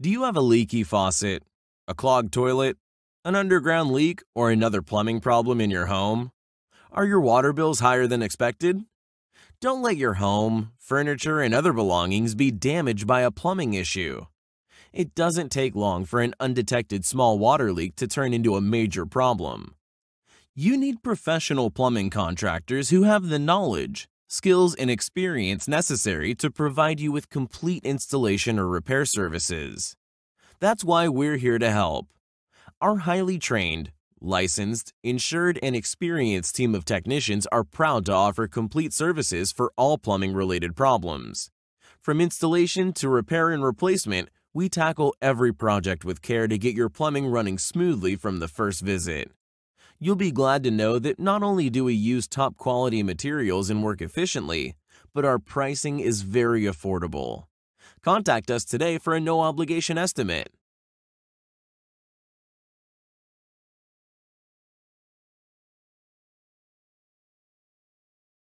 Do you have a leaky faucet, a clogged toilet, an underground leak, or another plumbing problem in your home? Are your water bills higher than expected? Don't let your home, furniture, and other belongings be damaged by a plumbing issue. It doesn't take long for an undetected small water leak to turn into a major problem. You need professional plumbing contractors who have the knowledge, skills, and experience necessary to provide you with complete installation or repair services. That's why we're here to help. Our highly trained, licensed, insured, and experienced team of technicians are proud to offer complete services for all plumbing-related problems. From installation to repair and replacement, we tackle every project with care to get your plumbing running smoothly from the first visit. You'll be glad to know that not only do we use top quality materials and work efficiently, but our pricing is very affordable. Contact us today for a no obligation estimate.